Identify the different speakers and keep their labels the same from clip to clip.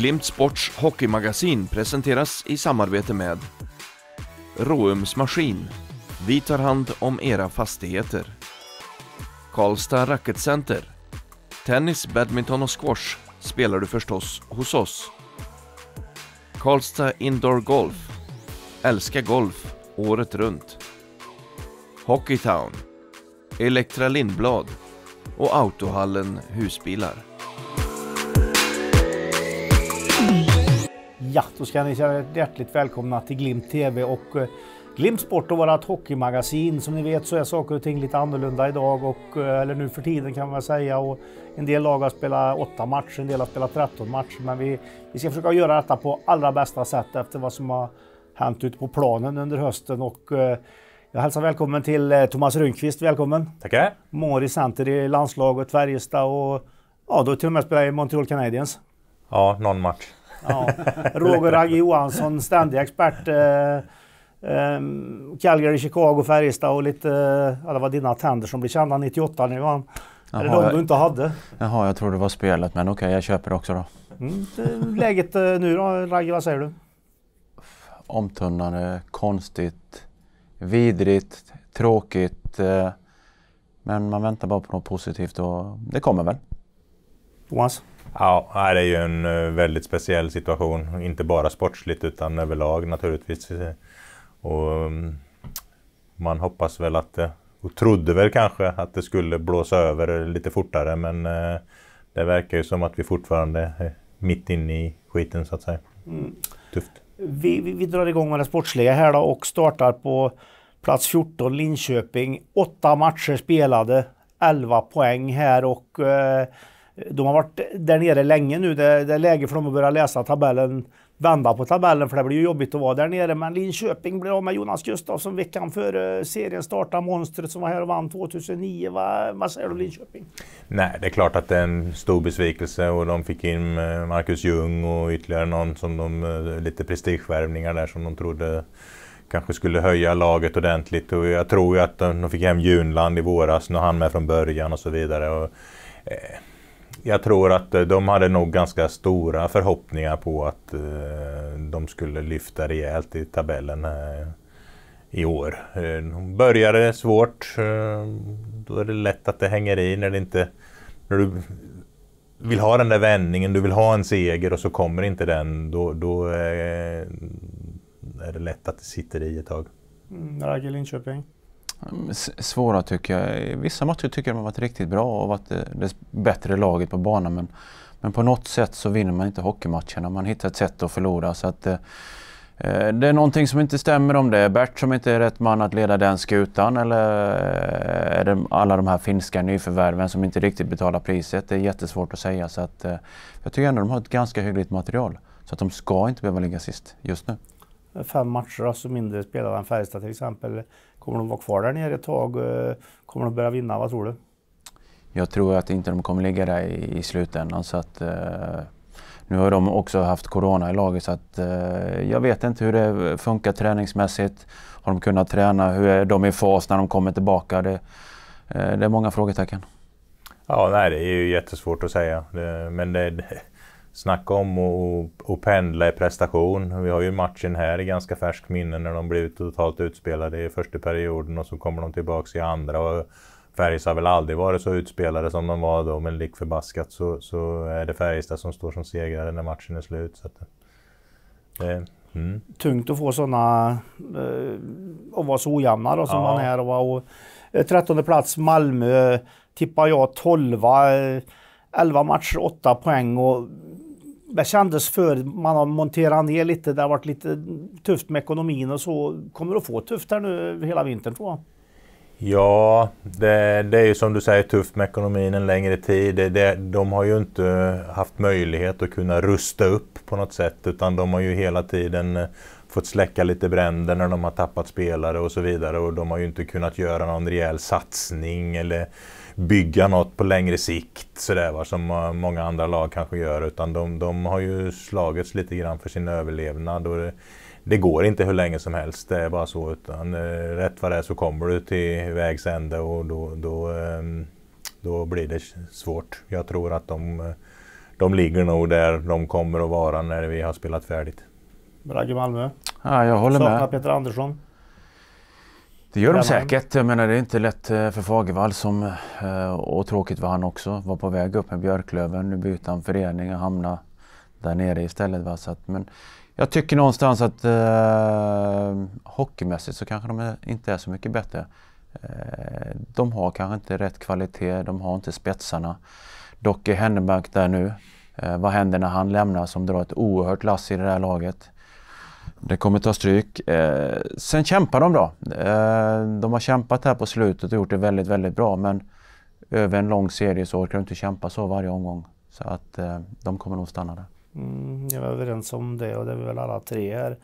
Speaker 1: Glimt Sports hockeymagasin presenteras i samarbete med Råums Maskin. Vi tar hand om era fastigheter. Karlstad Racketcenter. Tennis, badminton och squash spelar du förstås hos oss. Karlstad Indoor Golf. Älska golf året runt. Hockeytown. Elektra Lindblad och Autohallen Husbilar.
Speaker 2: Ja, då ska ni säga hjärtligt välkomna till Glimt TV och eh, Glimt Sport och vårt hockeymagasin. Som ni vet så är saker och ting lite annorlunda idag, och, eh, eller nu för tiden kan man väl säga. Och en del lag har spelat åtta matcher, en del har spelat 13 matcher. Men vi, vi ska försöka göra detta på allra bästa sätt efter vad som har hänt ute på planen under hösten. Och, eh, jag hälsar välkommen till Thomas Rundqvist, välkommen! Tackar! Många år i center i landslaget, Färjestad och ja, då till och med spelar i Montreal Canadiens. Ja,
Speaker 3: någon match. Ja.
Speaker 2: Roger Ragge Johansson, ständig expert. Eh, eh, Calgary, Chicago, Färjestad och lite... Eh, ja, det var dina tänder som blev kända 98 nu. Han, jaha, eller de jag, du inte hade.
Speaker 4: Jaha, jag trodde det var spelet, men okej, okay, jag köper det också då.
Speaker 2: Mm, läget eh, nu då, Ragge, vad säger du?
Speaker 4: Omtunnande, konstigt, vidrigt, tråkigt. Eh, men man väntar bara på något positivt och det kommer väl.
Speaker 3: Thomas? Ja, det är ju en eh, väldigt speciell situation. Inte bara sportsligt utan överlag naturligtvis. Och mm, man hoppas väl att, det, eh, och trodde väl kanske att det skulle blåsa över lite fortare men eh, det verkar ju som att vi fortfarande är mitt inne i skiten så att säga. Mm. Tufft.
Speaker 2: Vi, vi, vi drar igång med det sportsliga här då och startar på plats 14 Linköping. Åtta matcher spelade, 11 poäng här och eh, de har varit där nere länge nu. Det, det är läge för dem att börja läsa tabellen, vända på tabellen, för det blir ju jobbigt att vara där nere. Men Linköping blir av med Jonas Gustafsson veckan före serien startade. Monstret som var här och vann 2009. Va? Vad säger du Linköping?
Speaker 3: Nej, det är klart att det är en stor besvikelse och de fick in eh, Marcus Ljung och ytterligare någon som de, eh, lite prestigevärvningar där som de trodde kanske skulle höja laget ordentligt. Och jag tror ju att de, de fick hem Junland i våras, nu han med från början och så vidare. Och, eh, jag tror att eh, de hade nog ganska stora förhoppningar på att eh, de skulle lyfta rejält i tabellen i år. Eh, de började svårt. Då är det lätt att det hänger i när, det inte, när du vill ha den där vändningen, du vill ha en seger och så kommer inte den. Då, då är det lätt att det sitter i ett tag.
Speaker 2: Mm, Ragge Linköping?
Speaker 4: Mm, svåra tycker jag. Vissa matcher tycker jag de har varit riktigt bra och varit eh, det bättre laget på banan men, men på något sätt så vinner man inte hockeymatcherna. Man hittar ett sätt att förlora. Så att, eh, eh, det är någonting som inte stämmer om det. Är Bert som inte är rätt man att leda den skutan eller är det alla de här finska nyförvärven som inte riktigt betalar priset? Det är jättesvårt att säga. Så att, jag tycker ändå de har ett ganska hyggligt material. Så att de ska inte behöva ligga sist just nu.
Speaker 2: Fem matcher, alltså mindre spelare än Färjestad till exempel. Kommer de vara kvar där nere ett tag? Eh, kommer de börja vinna? Vad tror du?
Speaker 4: Jag tror att inte de kommer ligga där i, i slutändan. Så att, eh, nu har de också haft corona i laget så att eh, jag vet inte hur det funkar träningsmässigt. Har de kunnat träna? Hur är de i fas när de kommer tillbaka? Det, eh, det är många frågetecken.
Speaker 3: Ja, nej, det är ju jättesvårt att säga. Det, men det, Snacka om att, att pendla i prestation. Vi har ju matchen här i ganska färskt minne när de blir totalt utspelade i första perioden och så kommer de tillbaks i andra. Färjestad har väl aldrig varit så utspelade som de var då, men lik förbaskat så, så är det Färjestad som står som segrare när matchen är slut. Så att, det, eh, eh, mm.
Speaker 2: Tungt att få sådana, eh, att vara så ojämna då som ja. man är. Och, och, 13 plats Malmö tippar jag 12. 11 matcher, 8 poäng och det kändes för man har monterat ner lite. Det har varit lite tufft med ekonomin och så. Kommer det att få tufft här nu hela vintern tror jag?
Speaker 3: Ja, det, det är ju som du säger tufft med ekonomin en längre tid. Det, det, de har ju inte haft möjlighet att kunna rusta upp på något sätt utan de har ju hela tiden eh, fått släcka lite bränder när de har tappat spelare och så vidare och de har ju inte kunnat göra någon rejäl satsning eller bygga något på längre sikt sådär va, som eh, många andra lag kanske gör. Utan de, de har ju slagits lite grann för sin överlevnad. Och det, det går inte hur länge som helst, det är bara så. Utan eh, rätt vad det är så kommer du till vägs ände och då, då, eh, då blir det svårt. Jag tror att de, eh, de ligger nog där de kommer att vara när vi har spelat färdigt. Bragge
Speaker 2: Malmö.
Speaker 4: Ja, jag
Speaker 3: håller Saknar med.
Speaker 2: Peter Andersson.
Speaker 4: Det gör de säkert. Jag menar, det är inte lätt eh, för Fagervall som, eh, och tråkigt var han också, var på väg upp med Björklöven. Nu byter han förening och hamnar där nere istället. Va? Så att, men jag tycker någonstans att eh, hockeymässigt så kanske de inte är så mycket bättre. Eh, de har kanske inte rätt kvalitet, de har inte spetsarna. Dock är Hennebank där nu. Eh, vad händer när han lämnar som drar ett oerhört lass i det här laget? Det kommer ta stryk. Eh, sen kämpar de bra. Eh, de har kämpat här på slutet och gjort det väldigt, väldigt bra. Men över en lång serie så orkar de inte kämpa så varje omgång. Så att eh, de kommer nog stanna där.
Speaker 2: Mm, jag är överens om det och det är väl alla tre här.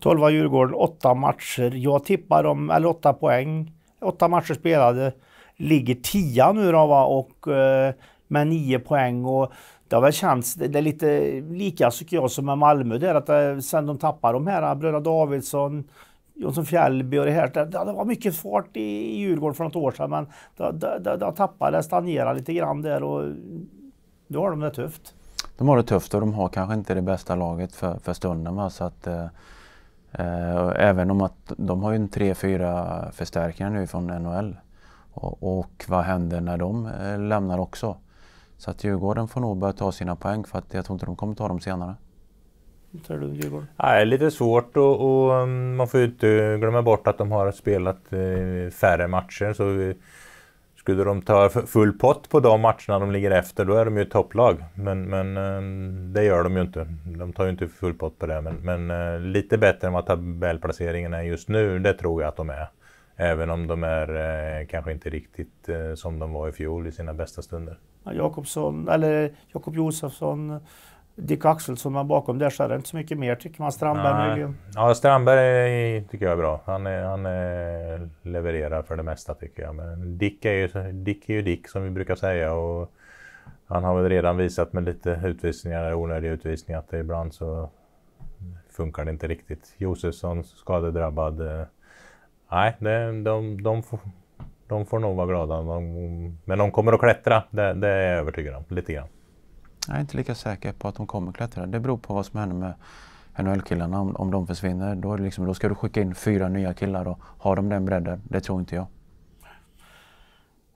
Speaker 2: 12 Djurgården, åtta matcher. Jag tippar dem, eller åtta poäng. Åtta matcher spelade. Ligger tia nu då va och eh, med nio poäng och det har väl känts, det är lite lika tycker jag som med Malmö där att eh, sen de tappade de här eh, bröderna Davidsson, Jonsson Fjällby och det här. Det, det var mycket fart i, Djurgården för något år sedan men det, det, det, det tappade, stagnerade lite grann där och nu har de det tufft.
Speaker 4: De har det tufft och de har kanske inte det bästa laget för, för stunden. Va? Så att, eh, eh även om att de har ju en tre, fyra förstärkningar nu från NHL. Och, och vad händer när de lämnar också? Så att Djurgården får nog börja ta sina poäng för att jag tror inte de kommer ta dem senare.
Speaker 2: Vad tror du
Speaker 3: Djurgården? Nej, lite svårt och, och, mm, man får ju inte glömma bort att de har spelat eh, färre matcher. Så skulle de ta full pott på de matcherna de ligger efter, då är de ju ett topplag. Men, men mm, det gör de ju inte. De tar ju inte full pott på det. Men, men eh, lite bättre än vad tabellplaceringen är just nu, det tror jag att de är. Även om de är eh, kanske inte riktigt som de var i fjol i sina bästa stunder.
Speaker 2: Jakobsson, eller Jakob Josefsson, Dick Axelsson var bakom där, så är det inte så mycket mer tycker man. Strandberg Nej. möjligen?
Speaker 3: Ja, Strandberg tycker jag är bra. Han, är, han är levererar för det mesta tycker jag. Men Dick är, ju, Dick är ju Dick som vi brukar säga. Och han har väl redan visat med lite utvisningar, onödiga utvisningar, att ibland så funkar det inte riktigt. Josefsson skadedrabbad. Eh, nej, det, de, de, de, de får nog vara glada. De, men de kommer att klättra, det, det, är jag övertygad om. Lite grann. Jag är inte lika säker på att de kommer att klättra. Det
Speaker 4: beror på vad som händer med NHL-killarna. Om, om de försvinner, då, liksom, då ska du skicka in fyra nya killar. Och har de den bredden? Det tror inte jag.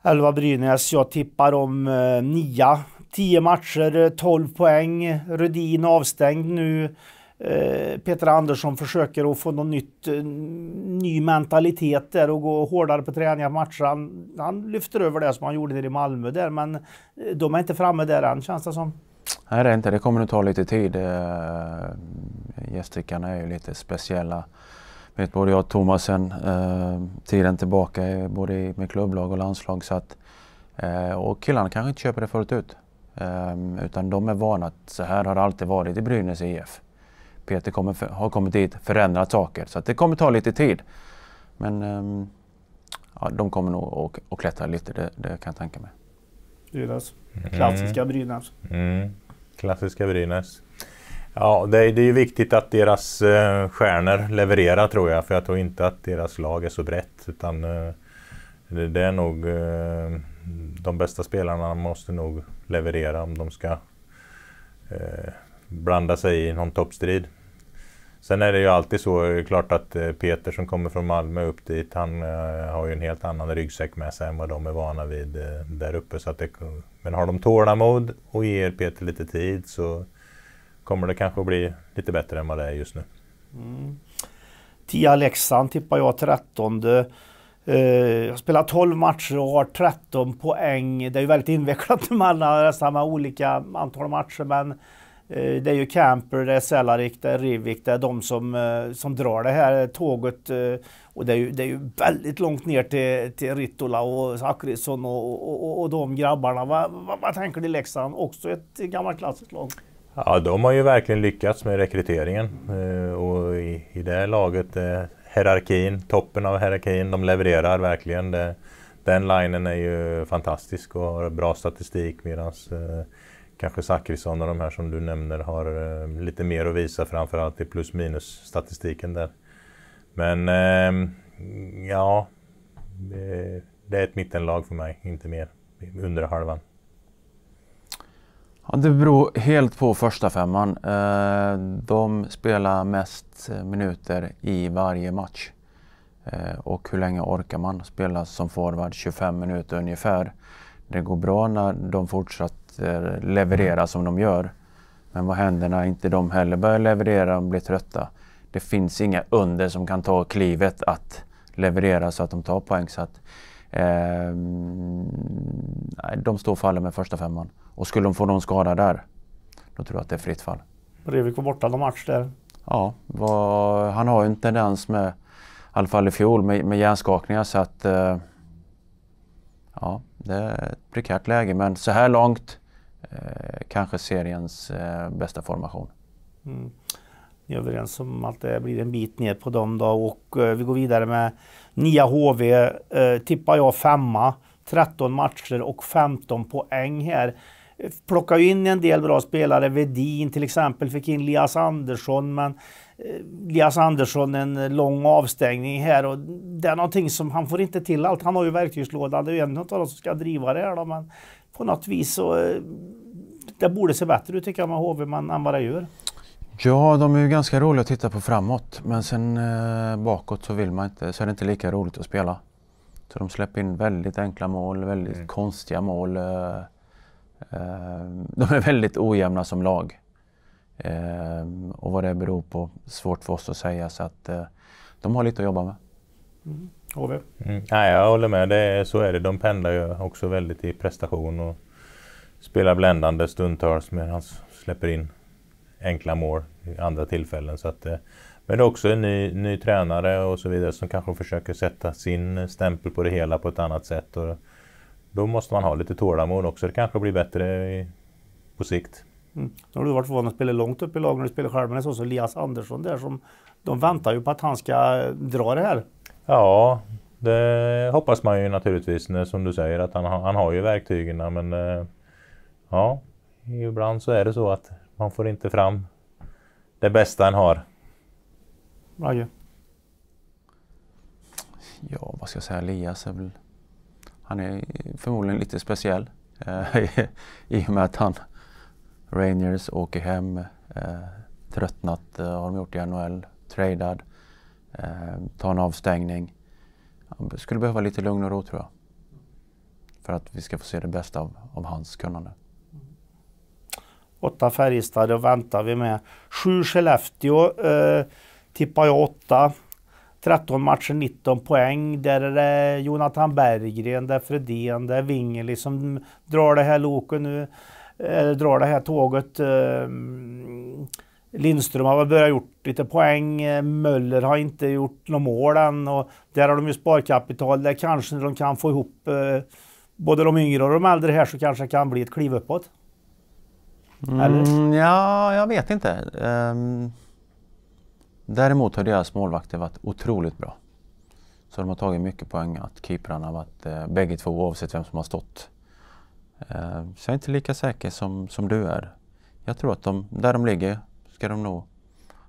Speaker 2: Elva Brynäs. Jag tippar om eh, nia. Tio matcher, eh, tolv poäng. Rudin avstängd nu. Eh, Peter Andersson försöker att få någon nytt, eh, ny mentalitet där och gå hårdare på träningar, och matcher. Han, han lyfter över det som han gjorde nere i Malmö där, men eh, de är inte framme där än känns det som.
Speaker 4: Nej, det är inte. Det kommer nog ta lite tid. Gästrickarna är ju lite speciella. Vet både jag och Thomasen tiden tillbaka, både med klubblag och landslag. Så att, och killarna kanske inte köper det fullt ut. Utan de är vana att så här har det alltid varit i Brynäs IF. Peter kommer för, har kommit dit, förändrat saker. Så det kommer ta lite tid. Men um, ja, de kommer nog att klättra lite, det, det, kan jag tänka mig.
Speaker 2: Brynäs. Mm. Klassiska Brynäs.
Speaker 3: Mm. Klassiska Brynäs. Ja, det är, det är viktigt att deras eh, stjärnor levererar tror jag. För jag tror inte att deras lag är så brett. Utan eh, det, det, är nog... Eh, de bästa spelarna måste nog leverera om de ska eh, blanda sig i någon toppstrid. Sen är det ju alltid så klart att eh, Peter som kommer från Malmö upp dit, han eh, har ju en helt annan ryggsäck med sig än vad de är vana vid eh, där uppe. Så att det, men har de tålamod och ger Peter lite tid så kommer det kanske att bli lite bättre än vad det är just nu.
Speaker 2: Mm. Tia Leksand tippar jag 13. Uh, har spelat 12 matcher och har 13 poäng. Det är ju väldigt invecklat med alla, nästan med olika antal matcher men Eh, det är ju Camper, det är Cellarik, det är Rivik, det är de som, eh, som drar det här tåget. Eh, och det är ju, det är ju väldigt långt ner till, till Rittola och Zachrisson och, och, och, de grabbarna. Vad, vad, vad tänker du Leksand? Också ett gammalt klassiskt lag?
Speaker 3: Ja, de har ju verkligen lyckats med rekryteringen. Och i, i det laget, hierarkin, toppen av hierarkin, de levererar verkligen. Det, den linen är ju fantastisk och har bra statistik medans kanske Zachrisson och de här som du nämner har eh, lite mer att visa framförallt i plus minus statistiken där. Men eh, ja, det, det är ett mittenlag för mig, inte mer. Under halvan.
Speaker 4: Ja, det beror helt på första femman. Eh, de spelar mest minuter i varje match. Eh, och hur länge orkar man spela som forward? 25 minuter ungefär. Det går bra när de fortsatt produkter eh, leverera som de gör. Men vad händer när inte de heller börjar leverera och blir trötta? Det finns inga under som kan ta klivet att leverera så att de tar poäng. Så att, eh, de står och faller med första femman. Och skulle de få någon skada där, då tror jag att det är fritt fall.
Speaker 2: Brevik var borta någon match där.
Speaker 4: Ja, var, han har ju en tendens med, i alla fall i fjol, med, med hjärnskakningar så att eh, Ja, det är ett prekärt läge men så här långt Eh, kanske seriens eh, bästa formation.
Speaker 2: Mm. Ni är överens om att det blir en bit ner på dem då och eh, vi går vidare med Nia HV eh, tippar jag femma. 13 matcher och 15 poäng här. Plockar ju in en del bra spelare. Vedin till exempel fick in Lias Andersson men Lias Andersson en lång avstängning här och det är någonting som han får inte till allt. Han har ju verktygslådan. Det är ju en av dem som ska driva det här då men på något vis så eh, det borde se bättre ut tycker jag med HV än vad det gör.
Speaker 4: Ja, de är ju ganska roliga att titta på framåt men sen eh, bakåt så vill man inte, så är det inte lika roligt att spela. Så de släpper in väldigt enkla mål, väldigt mm. konstiga mål. Eh, eh de är väldigt ojämna som lag.
Speaker 3: Eh, och vad det beror på, svårt för oss att säga så att eh, de har lite att jobba med.
Speaker 2: Mm. HV. Mm.
Speaker 3: Nej, jag håller med, det är, så är det. De pendlar ju också väldigt i prestation och spelar bländande stundtals men han släpper in enkla mål i andra tillfällen. Så att, eh, men det är också en ny, ny tränare och så vidare som kanske försöker sätta sin stämpel på det hela på ett annat sätt. Och då måste man ha lite tålamod också. Det kanske blir bättre i, på sikt.
Speaker 2: Mm. Nu har du varit van att spela långt upp i laget när du spelar själv, men en sån som Elias Andersson där som de väntar ju på att han ska dra det här.
Speaker 3: Ja, det hoppas man ju naturligtvis som du säger att han, han har ju verktygen men eh, ja, ibland så är det så att man får inte fram det bästa en har.
Speaker 2: Ragge?
Speaker 4: Ja, vad ska jag säga? Elias är väl... Han är förmodligen lite speciell eh, i och med att han Rangers åker hem, eh, tröttnat, eh, har de gjort i NHL, tradad. Eh, ta en avstängning. Han skulle behöva lite lugn och ro tror jag. För att vi ska få se det bästa av, av hans kunnande.
Speaker 2: Åtta Färjestad och väntar vi med. Sju Skellefteå eh, tippar jag åtta. 13 matcher, 19 poäng. Där är det Jonathan Berggren, där Fredén, där Wingeli som drar det här loket nu. Eller eh, drar det här tåget. Eh, Lindström har väl börjat gjort lite poäng. Eh, Möller har inte gjort några mål än och där har de ju sparkapital. Där kanske de kan få ihop eh, både de yngre och de äldre här så kanske det kan bli ett kliv uppåt.
Speaker 4: Mm, Eller? Mm, ja, jag vet inte. Um, däremot har deras målvakter varit otroligt bra. Så de har tagit mycket poäng att keeprarna har varit eh, bägge två oavsett vem som har stått. Eh, så jag är inte lika säker som, som du är. Jag tror att de, där de ligger
Speaker 3: ska de nog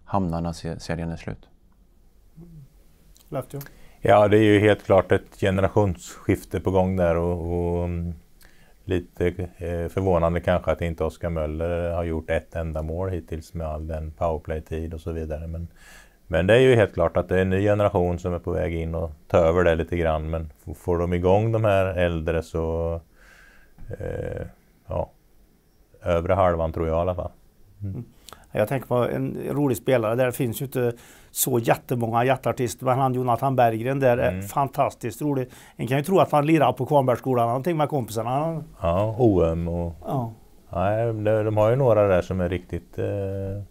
Speaker 3: hamna när serien är slut. Ja, det är ju helt klart ett generationsskifte på gång där och, och mm, lite eh, förvånande kanske att inte Oskar Möller har gjort ett enda mål hittills med all den powerplay-tid och så vidare. Men, men det är ju helt klart att det är en ny generation som är på väg in och tar över det lite grann. Men får de igång de här äldre så... Eh, ja, övre halvan tror jag i alla fall. Mm. mm. Jag
Speaker 2: tänker på en rolig spelare, där det finns ju inte så jättemånga jätteartister, men han Jonathan Berggren där mm. är fantastiskt rolig. En kan ju tro att han lirar på Kvarnbergsskolan eller någonting med kompisarna.
Speaker 3: Ja, OM och... Ja. Nej, de har ju några där som är riktigt... Eh...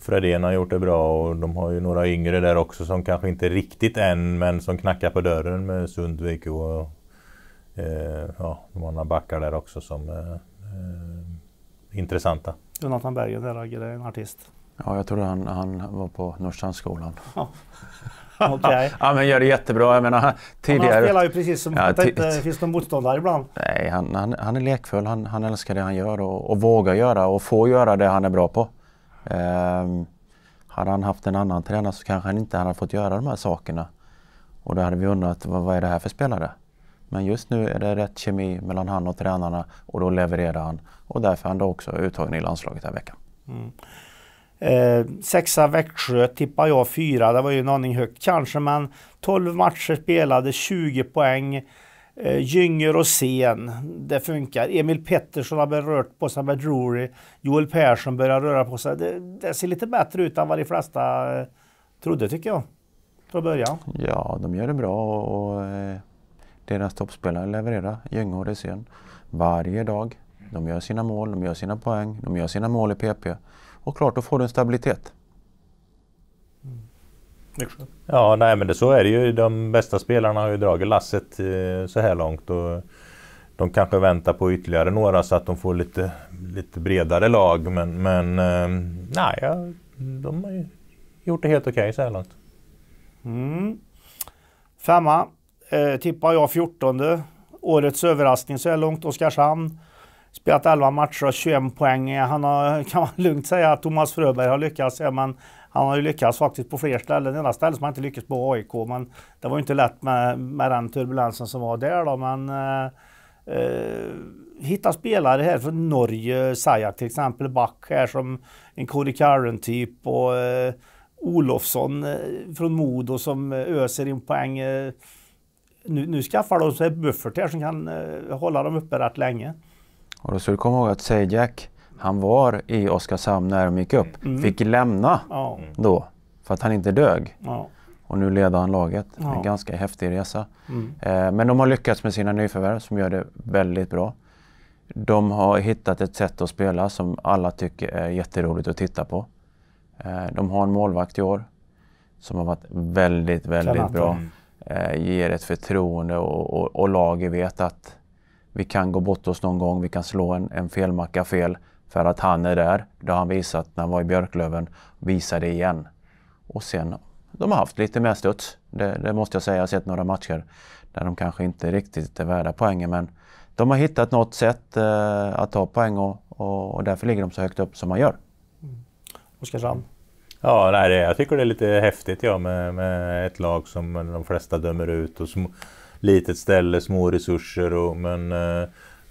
Speaker 3: Fredén har gjort det bra och de har ju några yngre där också som kanske inte riktigt än men som knackar på dörren med Sundvik och eh, ja, de har några backar där också som är eh, intressanta.
Speaker 2: Jonathan Bergen där är en artist.
Speaker 4: Ja, jag tror han, han var på Norrstrandsskolan. Ja.
Speaker 2: Okay. ja, men gör det jättebra. Jag menar, tidigare... Han spelar ju precis som ja, att det inte finns någon motståndare ibland.
Speaker 4: Nej, han, han, han är lekfull. Han, han älskar det han gör och, och vågar göra och får göra det han är bra på. Um, hade han haft en annan tränare så kanske han inte hade fått göra de här sakerna. Och då hade vi undrat, vad, vad är det här för spelare? Men just nu är det rätt kemi mellan han och tränarna och då levererar han. Och därför är han då också uttagen i landslaget den här veckan.
Speaker 2: Mm. Eh, sexa Växjö tippar jag fyra. Det var ju en aning högt kanske, men 12 matcher spelade, 20 poäng. Eh, Gynger och Sen, det funkar. Emil Pettersson har rört på sig med Drury. Joel Persson börjar röra på sig. Det, det ser lite bättre ut än vad de flesta eh, trodde tycker jag. Från början.
Speaker 3: Ja,
Speaker 4: de gör det bra och, och eh deras toppspelare leverera. Gynghård är Varje dag. De gör sina mål, de gör sina poäng, de gör sina mål i PP. Och klart, då får du en stabilitet.
Speaker 3: Mm. Ja, nej men det, så är det ju. De bästa spelarna har ju dragit lasset eh, så här långt. Och de kanske väntar på ytterligare några så att de får lite, lite bredare lag. Men, men eh, nej, de har ju gjort det helt okej okay så här långt. Mm.
Speaker 2: Femma. Eh, tippar jag 14. Årets överraskning så här långt, Oskarshamn. Spelat 11 matcher och 21 poäng. Han har, kan man lugnt säga att Thomas Fröberg har lyckats, ja, men han har ju lyckats faktiskt på fler ställen. Det enda stället som han inte lyckats på AIK, men det var ju inte lätt med, med den turbulensen som var där då. Men, eh, eh, hitta spelare här från Norge, Sajak till exempel, back här som en Cody Curran-typ och eh, Olofsson eh, från Modo som eh, öser in poäng. Eh, nu, nu skaffar de sig buffertar som kan eh, hålla dem uppe rätt länge.
Speaker 4: Och då ska du komma ihåg att Sajak, han var i Oskarshamn när de gick upp. Mm. Fick lämna ja. då för att han inte dög. Ja. Och nu leder han laget. Ja. En ganska häftig resa. Mm. Eh, men de har lyckats med sina nyförvärv som gör det väldigt bra. De har hittat ett sätt att spela som alla tycker är jätteroligt att titta på. Eh, de har en målvakt i år som har varit väldigt, väldigt Klamant. bra. Mm. Eh, ger ett förtroende och, och, och, laget vet att vi kan gå bort oss någon gång, vi kan slå en, en felmacka fel för att han är där. Det har han visat när han var i Björklöven, visar det igen. Och sen, de har haft lite mer studs, det, det, måste jag säga. Jag har sett några matcher där de kanske inte riktigt är värda poängen men de har hittat något sätt eh, att ta poäng och, och, och därför ligger de så högt upp som man gör. Mm.
Speaker 2: Oskarshamn?
Speaker 3: Ja, nej, jag tycker det är lite häftigt ja, med, med ett lag som de flesta dömer ut. Och sm- litet ställe, små resurser. Och, men eh,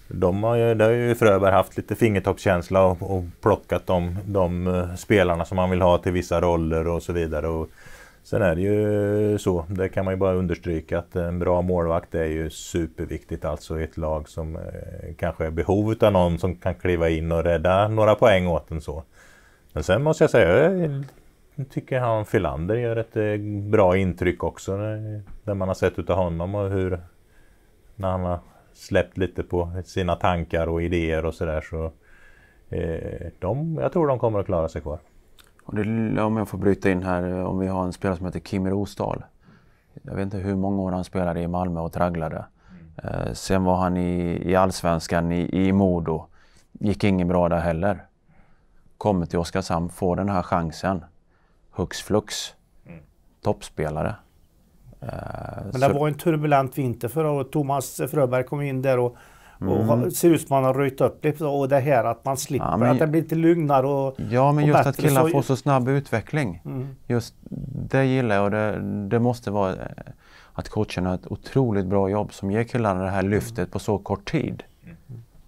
Speaker 3: de har ju, där har ju Fröberg haft lite fingertoppskänsla och, och plockat de, de eh, spelarna som man vill ha till vissa roller och så vidare. Och, Sen är det ju så, det kan man ju bara understryka, att en bra målvakt är ju superviktigt alltså i ett lag som eh, kanske är behov av någon som kan kliva in och rädda några poäng åt en så. Men sen måste jag säga, jag är mm. Jag tycker han Filander gör ett eh, bra intryck också. Det man har sett utav honom och hur när han har släppt lite på sina tankar och idéer och sådär så, eh, de, jag tror de kommer att klara sig kvar.
Speaker 4: om jag får bryta in här, eh, om vi har en spelare som heter Kim Rosdahl. Jag vet inte hur många år han spelade i Malmö och tragglade. Eh, sen var han i, i Allsvenskan i, i Modo. Gick inget bra där heller. Kommer till Oskarshamn, får den här chansen hux flux mm. toppspelare. Eh,
Speaker 2: Men det så... var en turbulent vinter förra året. Thomas Fröberg kom in där och Mm. ser ut som han har röjt upp lite och det här att man slipper, ja, men, att det blir lite lugnare och Ja men och just bättre, att killar får så
Speaker 4: snabb utveckling. Mm. Just det gillar jag och det, det, måste vara att coachen har ett otroligt bra jobb som ger killarna det här mm. lyftet mm. på så kort tid. Mm.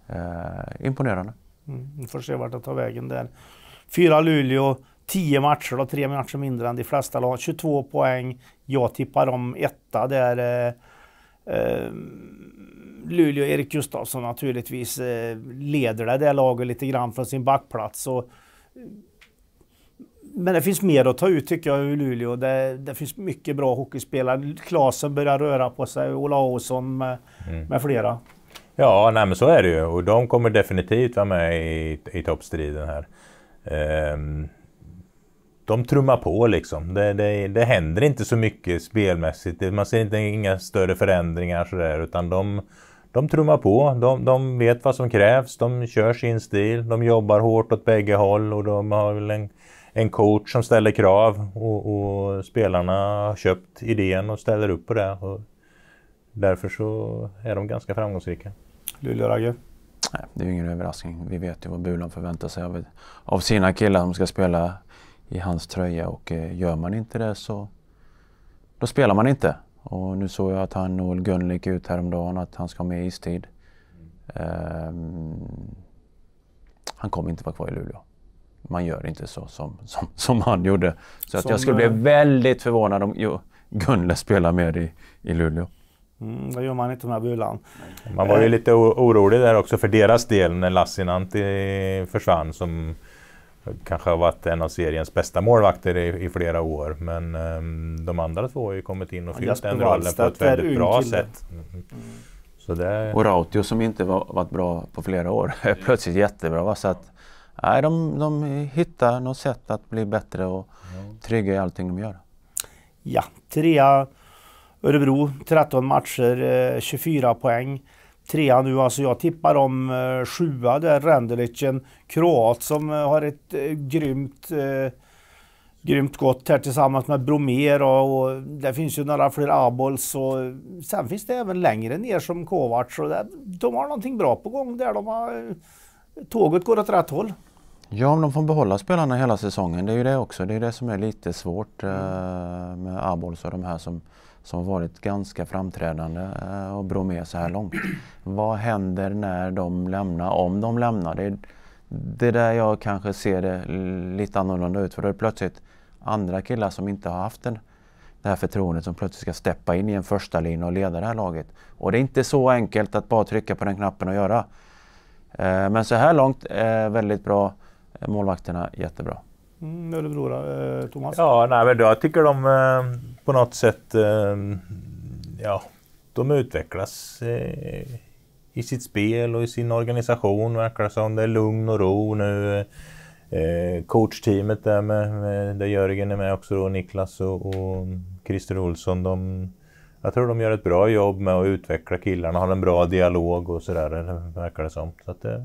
Speaker 4: Eh, imponerande.
Speaker 2: Mm. Vi får se vart det tar vägen där. Fyra Luleå, 10 matcher, då, tre matcher mindre än de flesta lag. 22 poäng. Jag tippar om etta där. Eh, eh, Luleå och Erik Gustafsson naturligtvis eh, leder det där laget lite grann från sin backplats. Och, eh, men det finns mer att ta ut tycker jag ur Luleå. Det, det finns mycket bra hockeyspelare. Klasen börjar röra på sig, Ola Olsson med, mm. med flera.
Speaker 3: Ja, nej, men så är det ju och de kommer definitivt vara med i, i toppstriden här. Um, de trummar på liksom. Det, det, det händer inte så mycket spelmässigt. Man ser inte, inga större förändringar sådär utan de, de trummar på. De, de vet vad som krävs. De kör sin stil. De jobbar hårt åt bägge håll och de har väl en, en coach som ställer krav och, och spelarna har köpt idén och ställer upp på det. Och därför så är de ganska framgångsrika. Luleå-Ragge?
Speaker 4: Det är ju ingen överraskning. Vi vet ju vad Bulan förväntar sig av, av sina killar som ska spela i hans tröja och eh, gör man inte det så då spelar man inte. Och nu såg jag att han och Gunn gick ut häromdagen att han ska ha med istid. Um, han kommer inte vara kvar i Luleå. Man gör inte så som, som, som han gjorde. Så som, att jag skulle bli eh, väldigt förvånad om jo, Gunle spelar med i, i Luleå.
Speaker 2: Mm, det gör man inte med Bulan. Man var ju
Speaker 3: lite orolig där också för deras del när Lassinantti försvann som kanske har varit en av seriens bästa målvakter i, i flera år. Men um, de andra två har ju kommit in och fyllt ja, den rollen på ett väldigt bra sätt. Mm. Så det... Och Rautio som
Speaker 4: inte var, varit bra på flera år är mm. plötsligt jättebra. Va? Så att, nej, de, de hittar något sätt att bli bättre och trygga i allting de gör.
Speaker 2: Ja, trea Örebro, 13 matcher, 24 eh, poäng trea nu. Alltså jag tippar om eh, sjua där, Rendelich, en kroat som eh, har ett eh, grymt eh, Grymt gott här tillsammans med Bromér och, och det finns ju några fler Abols och sen finns det även längre ner som Kovacs och där, de har någonting bra på gång där. De har, eh, tåget går åt rätt håll.
Speaker 4: Ja, om de får behålla spelarna hela säsongen, det är ju det också. Det är det som är lite svårt eh, med Abols och de här som som har varit ganska framträdande eh, och Bromé så här långt. Vad händer när de lämnar, om de lämnar? Det är, det där jag kanske ser det lite annorlunda ut för då är det plötsligt andra killar som inte har haft den, det här förtroendet som plötsligt ska steppa in i en första linje och leda det här laget. Och det är inte så enkelt att bara trycka på den knappen och göra. Eh, men så här långt eh, väldigt bra. Målvakterna jättebra.
Speaker 3: Mm, Örebro då, eh, Thomas? Ja, nej, men jag tycker de eh, på något sätt, eh, ja, de utvecklas eh, i sitt spel och i sin organisation verkar det som. Det är lugn och ro nu. Eh, coachteamet där, med, med, där Jörgen är med också och Niklas och, och Christer Olsson, de, jag tror de gör ett bra jobb med att utveckla killarna, har en bra dialog och sådär, verkar det som. Så att, eh,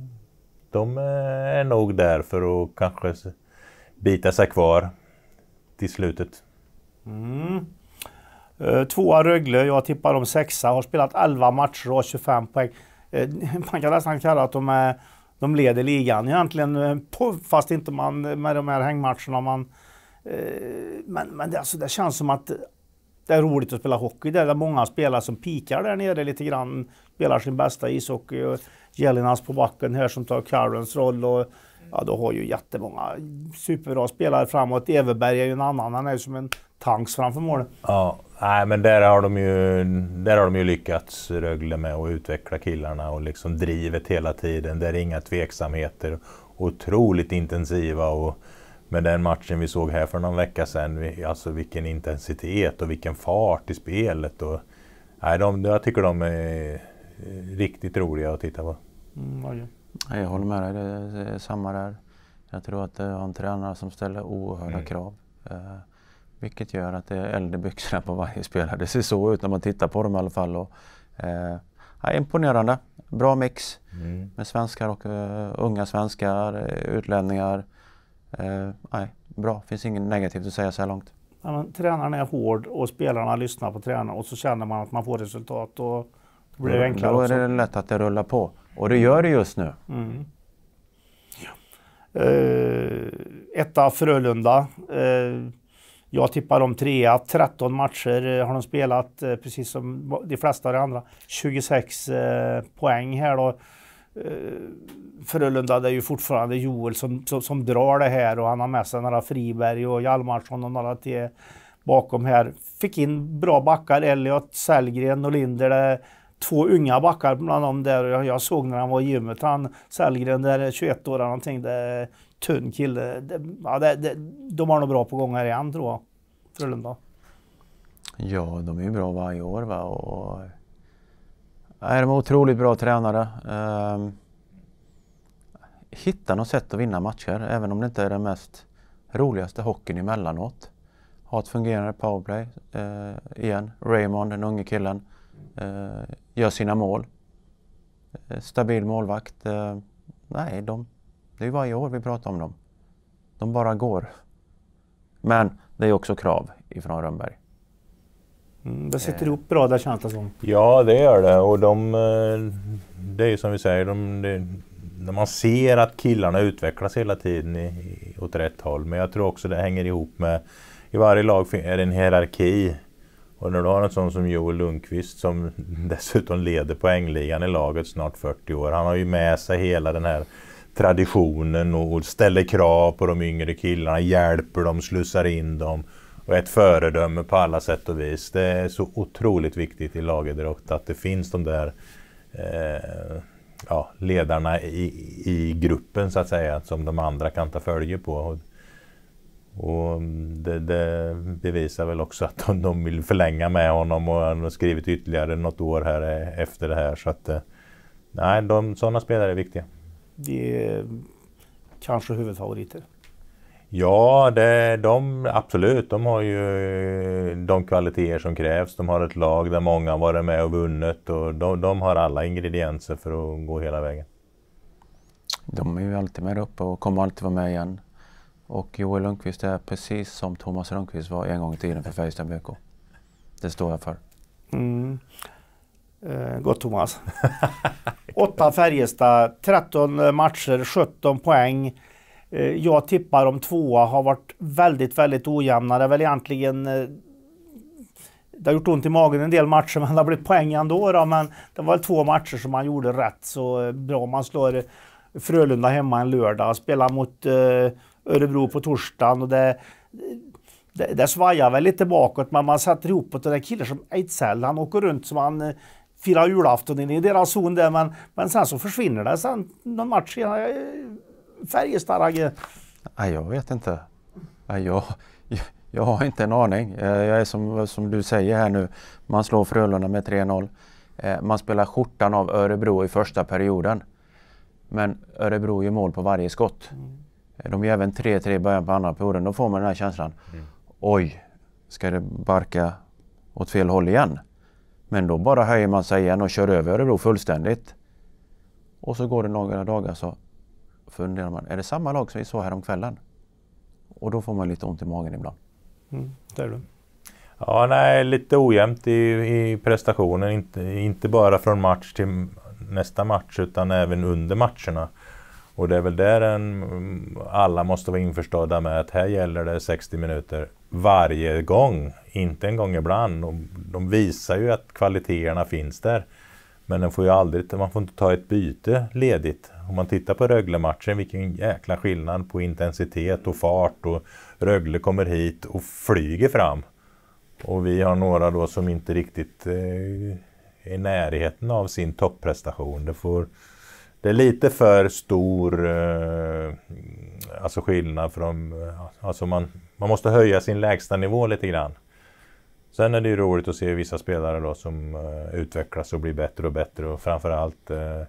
Speaker 3: de är nog där för att kanske bita sig kvar till slutet. Mm. Eh, tvåa
Speaker 2: Rögle, jag tippar dem sexa, har spelat 11 matcher och har 25 poäng. Eh, man kan nästan kalla att de, är, de leder ligan egentligen, eh, fast inte man med de här hängmatcherna. Man, men men det, alltså, det känns som att det är roligt att spela hockey. där, Det är många spelare som pikar där nere lite grann. Spelar sin bästa ishockey. Och Jelinas på backen här som tar Karens roll. Och ja, då har ju jättemånga superbra spelare framåt. Everberg är ju en annan. Han är ju som en tanks framför målet.
Speaker 3: Ja, nej, men där har, de ju, där har de ju lyckats, Rögle, med att utveckla killarna och liksom drivet hela tiden. Där är inga tveksamheter. Otroligt intensiva och med den matchen vi såg här för någon vecka sedan, alltså vilken intensitet och vilken fart i spelet. Och, nej, de, jag tycker de är eh, riktigt roliga att titta på. Mm, okay.
Speaker 4: Jag håller med dig, det är samma där. Jag tror att det är en tränare som ställer oerhörda mm. krav. Eh, vilket gör att det är eld i byxorna på varje spelare. Det ser så ut när man tittar på dem i alla fall. Och, eh, ja, imponerande. Bra mix mm. med svenskar och uh, unga svenskar, utlänningar. Uh, nej, bra, finns inget negativt att säga så här långt.
Speaker 2: Ja, men, tränaren är hård och spelarna lyssnar på tränaren och så känner man att man får resultat. Och då blir det enklare Då är det
Speaker 4: lätt att det rullar på. Och det gör det just nu.
Speaker 2: Mm. Uh, etta Frölunda. Uh, jag tippar om trea. 13 matcher har de spelat, eh, precis som de flesta av de andra. 26 poäng här då. Frölunda, det är ju fortfarande Joel som, som, som, drar det här och han har med sig några Friberg och Hjalmarsson och några till bakom här. Fick in bra backar, Elliot, Sellgren och Linder två unga backar bland dem där jag såg när han var i gymmet. Han Sellgren där 21 år eller någonting. Det, tunn kille. Det, ja, det, det, de har nog bra på gång här igen tror jag. Frölunda.
Speaker 4: Ja, de är ju bra varje år va. Och, nej, de är otroligt bra tränare. Um, hitta något sätt att vinna matcher även om det inte är den mest roligaste hockeyn emellanåt. Ha ett fungerande powerplay eh, igen. Raymond, den unge killen Eh, gör sina mål. Eh, stabil målvakt. Eh, nej, de, det är varje år vi pratar om dem. De bara går.
Speaker 3: Men det
Speaker 4: är också krav ifrån Rönnberg.
Speaker 3: Mm, det sitter
Speaker 2: ihop bra där känns det som.
Speaker 3: Ja, det gör det. Och de, det är ju som vi säger, de, det, när man ser att killarna utvecklas hela tiden i, åt rätt håll. Men jag tror också det hänger ihop med, i varje lag är det en hierarki och när du har en sån som Joel Lundqvist som dessutom leder poängligan i laget snart 40 år. Han har ju med sig hela den här traditionen och ställer krav på de yngre killarna, hjälper dem, slussar in dem och ett föredöme på alla sätt och vis. Det är så otroligt viktigt i lagidrott att det finns de där eh, ja, ledarna i, i gruppen så att säga, som de andra kan ta följe på. Och mm, det, det, bevisar väl också att de, vill förlänga med honom och han har skrivit ytterligare något år här eh, efter det här. Så att, eh, nej, de, sådana spelare är viktiga.
Speaker 2: Det är mm, kanske huvudfavoriter.
Speaker 3: Ja, det, de, absolut. De har ju eh, de kvaliteter som krävs. De har ett lag där många har varit med och vunnit och de, de har alla ingredienser för att gå hela vägen.
Speaker 4: De är ju alltid med uppe och kommer alltid vara med igen. Och Joel Lundqvist är precis som Thomas Lundqvist var en gång i tiden för Färjestad BK. Det står jag för.
Speaker 2: Mm. Eh, gott Thomas. 8 Färjestad, 13 matcher, 17 poäng. Eh, jag tippar om tvåa, har varit väldigt, väldigt ojämna. Det är väl egentligen eh, det har gjort ont i magen en del matcher, men det har blivit poäng ändå. Då, men det var väl två matcher som man gjorde rätt så eh, bra. Man slår Frölunda hemma en lördag, och spelar mot eh, Örebro på torsdagen. Och det, det, det svajar väl lite bakåt, men man sätter ihop det. Det är killar som Ejdsell, han åker runt som han eh, firar julafton i deras zon där, men, men sen så försvinner det sen någon match senare. Eh, Färjestad, Ragge? Nej, jag vet inte.
Speaker 4: jag, jag, jag har inte en aning. Eh, jag är som, som du säger här nu, man slår Frölunda med 3-0. Man spelar skjortan av Örebro i första perioden. Men Örebro gör mål på varje skott. Mm. De gör även 3-3 i början på andra perioden. Då får man den här känslan. Mm. Oj, ska det barka åt fel håll igen? Men då bara höjer man sig igen och kör över Örebro fullständigt. Och så går det några dagar så funderar man, är det samma lag som vi såg häromkvällen? Och då får
Speaker 3: man lite ont i magen ibland. Mm, det är det. Ja, nej, lite ojämnt i, i prestationen. Inte, inte bara från match till nästa match utan även under matcherna. Och det är väl där en, alla måste vara införstådda med att här gäller det 60 minuter varje gång, inte en gång ibland. De, de visar ju att kvaliteterna finns där. Men den får ju aldrig, man får inte ta ett byte ledigt. Om man tittar på Rögle-matchen, vilken jäkla skillnad på intensitet och fart. Och Rögle kommer hit och flyger fram. Och vi har några då som inte riktigt eh, är i närheten av sin topprestation. Det får det är lite för stor eh, alltså skillnad från... Eh, alltså man, man måste höja sin lägsta nivå lite grann. Sen är det ju roligt att se vissa spelare då som eh, utvecklas och blir bättre och bättre och framförallt eh,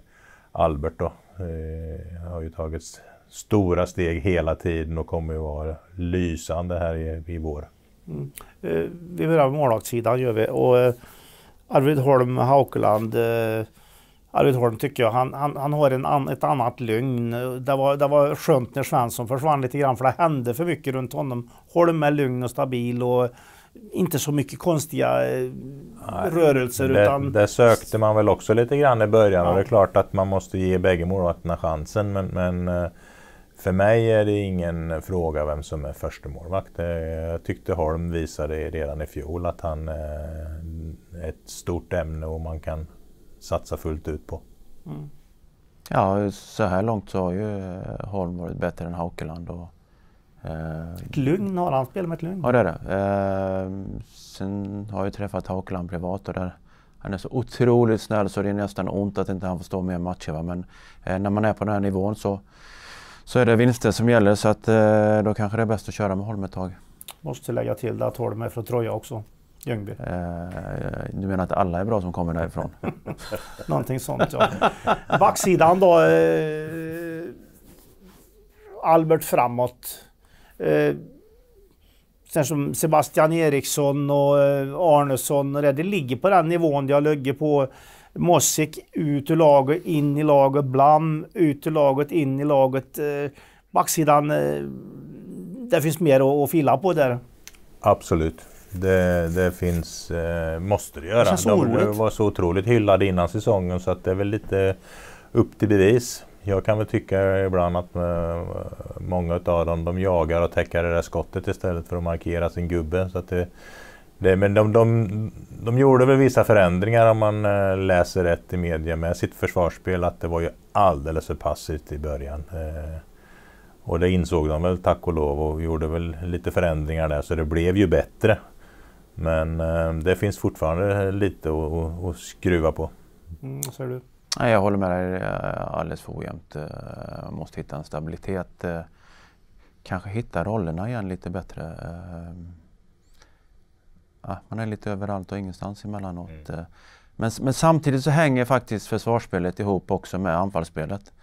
Speaker 3: Albert då. Eh, har ju tagit stora steg hela tiden och kommer ju vara lysande här i, i vår.
Speaker 2: Mm. Eh, vi börjar med målvaktssidan gör vi och eh, Arvid Holm Haukeland eh, Arvid Holm tycker jag, han, han, han har en an, ett annat lugn. Det var, det var skönt när Svensson försvann lite grann för det hände för mycket runt honom. Holm är lugn och stabil och inte så mycket konstiga eh,
Speaker 3: Nej, rörelser. Det, utan... det sökte man väl också lite grann i början ja. och det är klart att man måste ge bägge målvakterna chansen men, men eh, för mig är det ingen fråga vem som är första målvakt. Jag tyckte Holm visade redan i fjol att han är eh, ett stort ämne och man kan satsa fullt ut på. Mm. Ja,
Speaker 4: så här långt så har ju eh, Holm varit bättre än Haukeland. Och, eh, ett lugn
Speaker 2: har han, spelar med ett lugn. Ja, det är
Speaker 4: det. Eh, sen har jag träffat Haukeland privat och där han är så otroligt snäll så det är nästan ont att inte han får stå med i matcher. Va? Men eh, när man är på den här nivån så, så är det vinster som gäller så att eh, då kanske det är bäst att köra med Holm ett tag.
Speaker 2: Måste lägga till det att Holm är från Troja också. Ljungby.
Speaker 4: Eh, du menar att alla är bra som kommer därifrån?
Speaker 2: Någonting sånt ja. Backsidan då. Eh, Albert framåt. Eh, sen som Sebastian Eriksson och Arnesson och det, det ligger på den nivån de har legat på. Mossik ut ur laget, in i laget. Blam ut ur laget, in i laget. backsidan, det finns mer att, fila på där.
Speaker 3: Absolut. Det, det finns, eh, måste det göra. De var så otroligt hyllade innan säsongen så att det är väl lite upp till bevis. Jag kan väl tycka ibland att eh, många av dem de jagar och täcker det där skottet istället för att markera sin gubbe. Så att det, det, men de, de, de gjorde väl vissa förändringar om man eh, läser rätt i media med sitt försvarsspel att det var ju alldeles för passivt i början. Eh, och det insåg de väl tack och lov och gjorde väl lite förändringar där så det blev ju bättre. Men eh, det finns fortfarande lite att, skruva på. Mm, vad säger du? Jag håller med dig eh, alldeles för
Speaker 4: ojämnt. Eh, måste hitta en stabilitet. Kanske hitta rollerna igen lite bättre. Man är lite överallt och ingenstans emellanåt. Mm. Men, men samtidigt så hänger faktiskt försvarsspelet ihop också med anfallsspelet.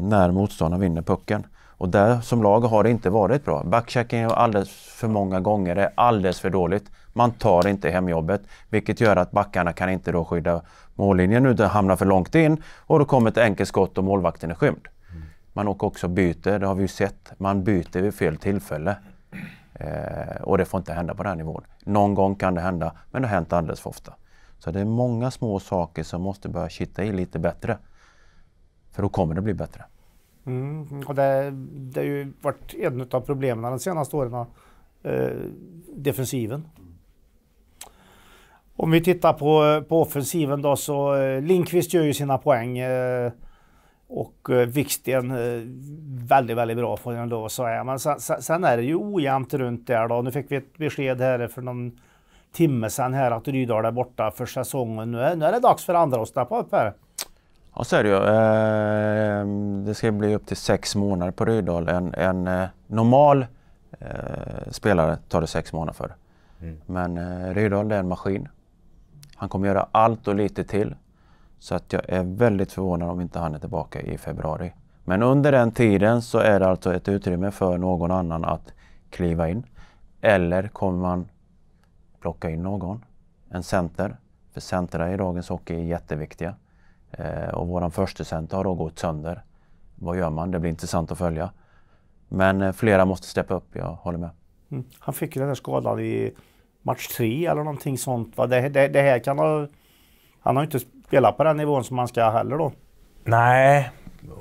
Speaker 4: När motståndaren vinner pucken och där som lag har det inte varit bra. Backchecken är alldeles för många gånger, det är alldeles för dåligt. Man tar inte hem jobbet, vilket gör att backarna kan inte då skydda mållinjen utan hamnar för långt in och då kommer ett enkelt skott och målvakten är skymd. Man åker också byter, det har vi ju sett. Man byter vid fel tillfälle. Eh, och det får inte hända på den här nivån. Någon gång kan det hända, men det har hänt alldeles för ofta. Så det är många små saker som måste börja kitta i lite bättre. För då kommer det bli bättre.
Speaker 2: Mm, och det, det har ju varit ett av problemen de senaste åren, eh, defensiven. Om vi tittar på, på offensiven då så eh, Lindqvist gör ju sina poäng. Eh, och eh, Viksten eh, väldigt, väldigt bra får jag lov att säga. Men sen, sen, är det ju ojämnt runt där då. Nu fick vi ett besked här för någon timme sedan här att Rydal är borta för säsongen. Nu är, nu är det dags för andra att steppa upp här.
Speaker 4: Ja, så är det ju. Eh, det ska bli upp till sex månader på Rydal. En, en eh, normal eh, spelare tar det sex månader för. Mm. Men eh, Rydal är en maskin. Han kommer göra allt och lite till. Så att jag är väldigt förvånad om inte han är tillbaka i februari. Men under den tiden så är det alltså ett utrymme för någon annan att kliva in. Eller kommer man plocka in någon, en center. För centrar i dagens hockey är jätteviktiga. Eh, och våran förstecenter har då gått sönder. Vad gör man? Det blir intressant att följa. Men eh, flera måste steppa upp, jag håller med.
Speaker 2: Mm. Han fick ju den här skadan i match tre eller någonting sånt. Va? Det, det, det här kan ha... Han har ju inte spelat på den nivån som han ska heller då.
Speaker 3: Nej,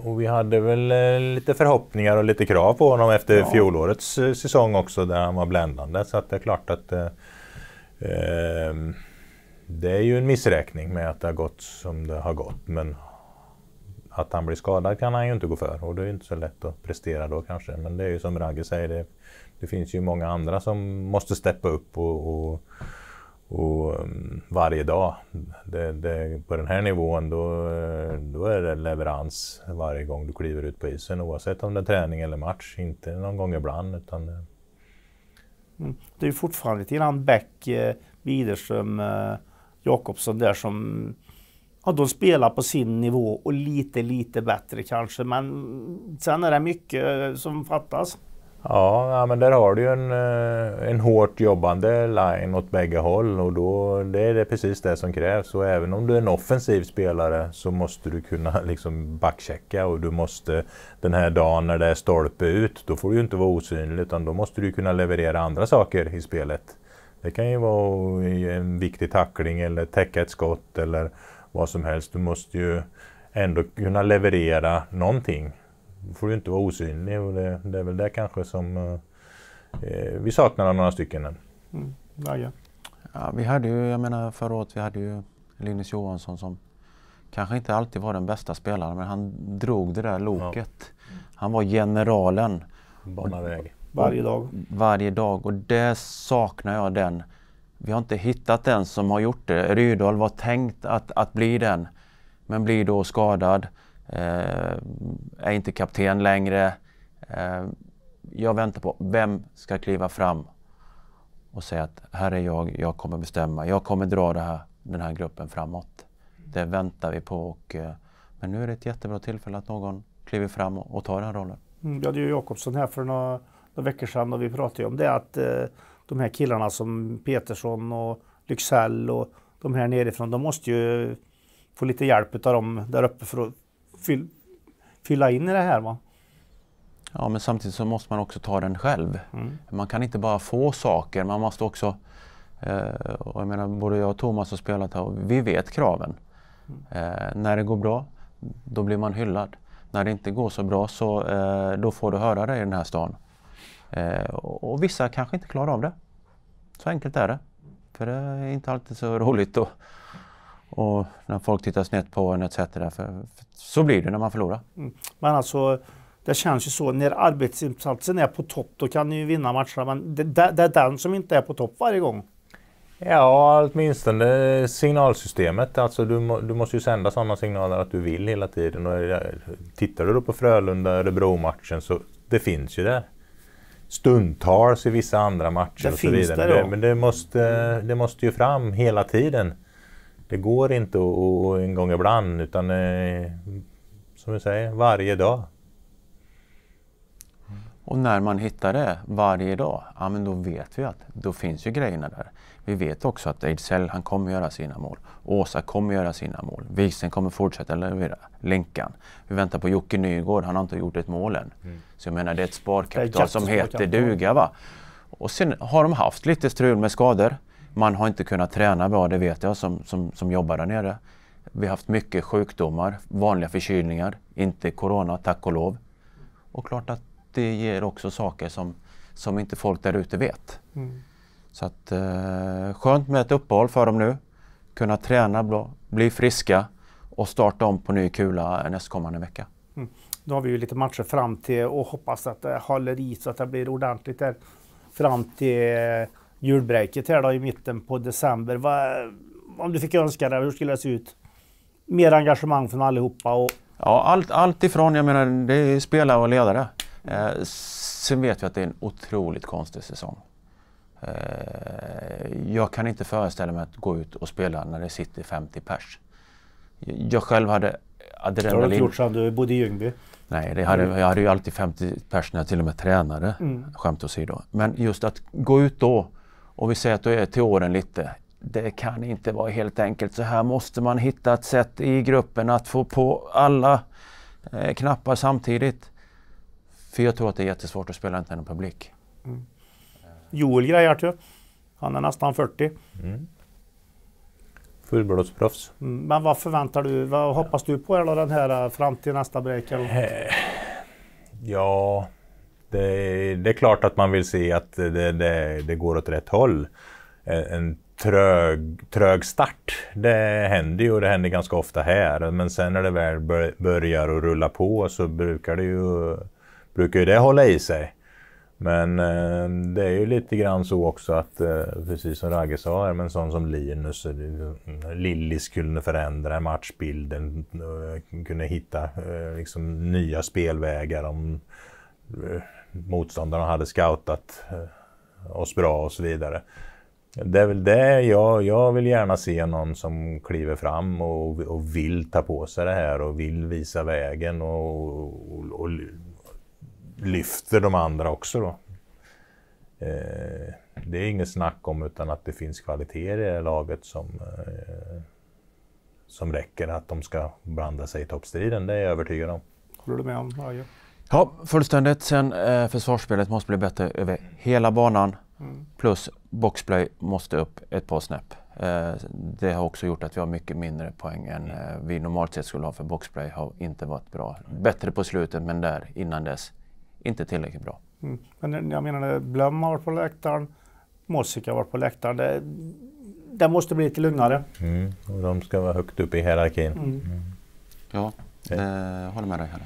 Speaker 3: och vi hade väl eh, lite förhoppningar och lite krav på honom efter ja. fjolårets säsong också där han var bländande. Så att det är klart att eh, ehm, det är ju en missräkning med att det har gått som det har gått. Men att han blir skadad kan han ju inte gå för och det är inte så lätt att prestera då kanske. Men det är ju som Ragge säger, det, det finns ju många andra som måste steppa upp och, och, och mm, varje dag. Det, det, på den här nivån då, då är det leverans varje gång du kliver ut på isen oavsett om det är träning eller match. Inte någon gång ibland utan... Det
Speaker 2: mm. är ju fortfarande lite grann Bäck, eh, Widerström, eh, Jakobsson där som Ja, de spelar på sin nivå och lite, lite bättre kanske. Men sen är det mycket som fattas.
Speaker 3: Ja, men där har du ju en, eh, en hårt jobbande line åt bägge håll och då det är det precis det som krävs. Och även om du är en offensiv spelare så måste du kunna liksom backchecka och du måste den här dagen när det är stolpe ut, då får du ju inte vara osynlig utan då måste du kunna leverera andra saker i spelet det kan ju vara en viktig tackling eller täcka ett skott eller vad som helst. Du måste ju ändå kunna leverera någonting. Då får du inte vara osynlig och det, det är väl det kanske som eh, eh vi saknar några stycken än.
Speaker 2: Mm. Ja, ja.
Speaker 4: ja, vi hade ju, jag menar förra året, vi hade ju Linus Johansson som kanske inte alltid var den bästa spelaren men han drog det där loket. Ja. Han var generalen. Banade väg. Varje dag. Varje dag och det saknar jag den. Vi har inte hittat den som har gjort det. Rydahl var tänkt att, att bli den men blir då skadad. Eh, är inte kapten längre. Eh, jag väntar på vem ska kliva fram och säga att här är jag, jag kommer bestämma, jag kommer dra här, den här gruppen framåt. Det väntar vi på. Och, eh, men nu är det ett jättebra tillfälle att någon kliver fram och, tar den rollen.
Speaker 2: Mm, ja, det är Jakobsson här för några några veckor sedan och vi pratade om det att eh, de här killarna som Petersson och Lyxell och de här nerifrån, de måste ju få lite hjälp av dem där uppe för att fyll, fylla in i det här. Va?
Speaker 4: Ja, men samtidigt så måste man också ta den själv. Mm. Man kan inte bara få saker, man måste också... Eh, och jag menar, både jag och Thomas har spelat här och vi vet kraven. Mm. Eh, när det går bra, då blir man hyllad. När det inte går så bra så eh, då får du höra det i den här stan. Eh, och vissa kanske inte klarar av det. Så enkelt är det. För det är inte alltid så roligt då. och när folk tittar snett på en etc. För, för, så blir det när man förlorar.
Speaker 2: Mm. Men alltså, det känns ju så, när arbetsinsatsen är på topp då kan ni ju vinna matcherna men det, det, det är den som inte är på topp varje gång.
Speaker 3: Ja, åtminstone signalsystemet. Alltså du, du måste ju sända sådana signaler att du vill hela tiden. Och eh, tittar du då på Frölunda-Örebro-matchen så det finns ju där stundtals i vissa andra matcher. Det och så vidare. Det, men det måste, det måste ju fram hela tiden. Det går inte att en gång ibland utan eh, som du säger, varje dag. Och när man hittar det varje
Speaker 4: dag, ja men då vet vi att då finns ju grejerna där. Vi vet också att Ejdsell, han kommer göra sina mål. Åsa kommer göra sina mål. Wiksen kommer fortsätta leverera. Länkan. Vi väntar på Jocke Nygård, han har inte gjort ett mål än. Mm. Så jag menar, det är ett sparkapital som heter duga. Va? Och sen har de haft lite strul med skador. Man har inte kunnat träna bra, det vet jag som, som, som jobbar där nere. Vi har haft mycket sjukdomar, vanliga förkylningar, inte corona, tack och lov. Och klart att det ger också saker som, som inte folk där ute vet. Mm. Så att, eh, skönt med ett uppehåll för dem nu. Kunna träna bli friska och starta om på ny kula nästkommande vecka.
Speaker 2: Mm. Då har vi ju lite matcher fram till och hoppas att det håller i så att det blir ordentligt där fram till eh, julbreaket här då i mitten på december. Va, om du fick önska dig, hur skulle det se ut? Mer engagemang från allihopa? Och... Ja, allt, allt
Speaker 4: ifrån, jag menar, det är spelare och ledare. Eh, sen vet vi att det är en otroligt konstig säsong. Eh, jag kan inte föreställa mig att gå ut och spela när det sitter 50 pers. Jag själv hade adrenalin. Det har du inte gjort
Speaker 2: sedan du bodde i Ljungby.
Speaker 4: Nej, det hade, jag hade ju alltid 50 pers när jag till och med tränade, mm. skämt åsido. Men just att gå ut då och vi säger att du är till åren lite. Det kan inte vara helt enkelt. Så här måste man hitta ett sätt i gruppen att få på alla eh, knappar samtidigt. För jag tror att det är jättesvårt att spela inte en publik.
Speaker 2: Mm. Joel greier til. Han är nästan 40.
Speaker 3: Mm. Fullblåsproffs.
Speaker 2: Mm, men vad förväntar du, vad hoppas du på hela den här eh, fram till nästa
Speaker 3: break? Eh, ja, det, det, är klart att man vill se att det, det, det går åt rätt håll. En trög, trög start, det händer ju och det händer ganska ofta här. Men sen när det väl börjar att rulla på så brukar det ju, brukar ju det hålla i sig. Men eh, det är ju lite grann så också att, eh, precis som Ragge sa, här, men sån som Linus, eh, Lillis kunde förändra matchbilden, eh, kunde hitta eh, liksom, nya spelvägar om eh, motståndarna hade scoutat oss bra och så vidare. Det är väl det jag, jag vill gärna se någon som kliver fram och, och vill ta på sig det här och vill visa vägen och, och, och lyfter de andra också då. Eh, det är inget snack om utan att det finns kvaliteter i det här laget som, eh, som räcker att de ska blanda sig i toppstriden. Det är jag övertygad om.
Speaker 2: Håller du med om? Ja,
Speaker 4: ja fullständigt. Sen eh, försvarsspelet måste bli bättre över hela banan. Mm. Plus boxplay måste upp ett par snäpp. Eh, det har också gjort att vi har mycket mindre poäng än eh, vi normalt sett skulle ha för boxplay har inte varit bra. Bättre på slutet men där innan dess inte tillräckligt bra.
Speaker 2: Mm. Men jag menar, Blöm har varit på läktaren, Mossik har varit på läktaren. Det, det måste bli lite lugnare.
Speaker 3: Mm. Och de ska vara högt upp i hierarkin. Mm. mm. Ja, det eh, håller med dig här.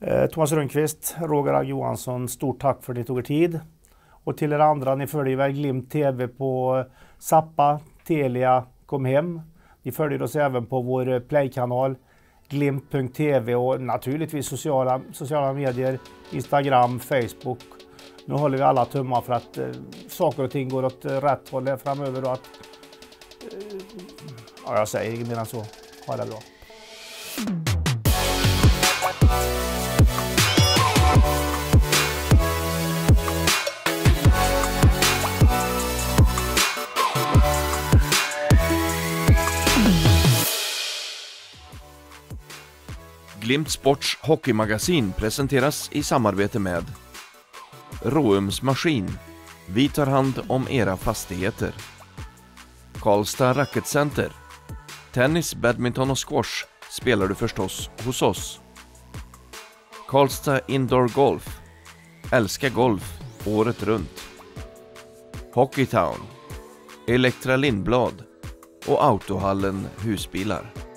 Speaker 2: Eh, Thomas Rundqvist, Roger Agg Johansson, stort tack för att ni tog er tid. Och till er andra, ni följer väl Glimt TV på Zappa, Telia, Kom Hem. Ni följer oss även på vår Play-kanal glimt.tv och naturligtvis sociala, sociala medier, Instagram, Facebook. Nu håller vi alla tummar för att eh, saker och ting går åt eh, rätt håll framöver och att... Eh, ja, jag säger inget mer än så. Ha det bra.
Speaker 1: Glimt Sports hockeymagasin presenteras i samarbete med Råums Maskin. Vi tar hand om era fastigheter. Karlstad Racketcenter. Tennis, badminton och squash spelar du förstås hos oss. Karlstad Indoor Golf. Älska golf året runt. Hockeytown. Elektra Lindblad och Autohallen Husbilar.